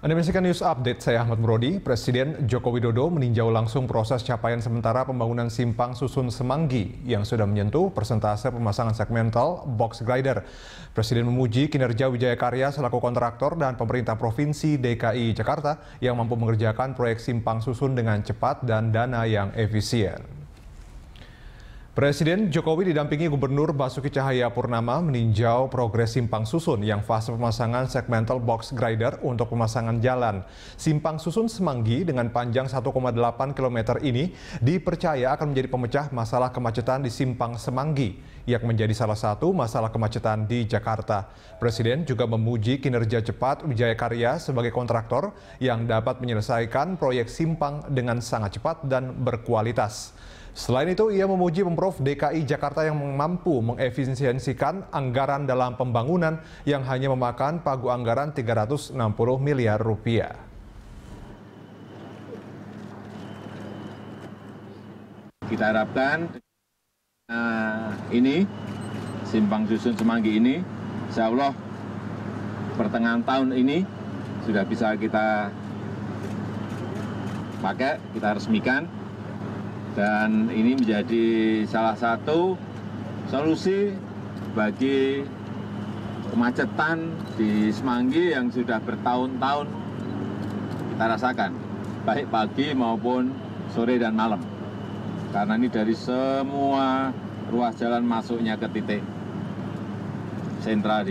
Anda menyaksikan news update, saya Ahmad Murodi. Presiden Joko Widodo meninjau langsung proses capaian sementara pembangunan simpang susun Semanggi yang sudah menyentuh persentase pemasangan segmental box glider. Presiden memuji kinerja Wijaya Karya selaku kontraktor dan pemerintah provinsi DKI Jakarta yang mampu mengerjakan proyek simpang susun dengan cepat dan dana yang efisien. Presiden Jokowi didampingi Gubernur Basuki Cahaya Purnama meninjau progres simpang susun yang fase pemasangan segmental box grinder untuk pemasangan jalan. Simpang susun Semanggi dengan panjang 1,8 km ini dipercaya akan menjadi pemecah masalah kemacetan di simpang Semanggi yang menjadi salah satu masalah kemacetan di Jakarta. Presiden juga memuji kinerja cepat Wijaya Karya sebagai kontraktor yang dapat menyelesaikan proyek simpang dengan sangat cepat dan berkualitas. Selain itu, ia memuji Pemprov DKI Jakarta yang mampu mengefisiensikan anggaran dalam pembangunan yang hanya memakan pagu anggaran 360 miliar rupiah. Kita harapkan uh, ini, simpang susun semanggi ini, insya Allah pertengahan tahun ini sudah bisa kita pakai, kita resmikan, dan ini menjadi salah satu solusi bagi kemacetan di Semanggi yang sudah bertahun-tahun kita rasakan, baik pagi maupun sore dan malam. Karena ini dari semua ruas jalan masuknya ke titik sentral.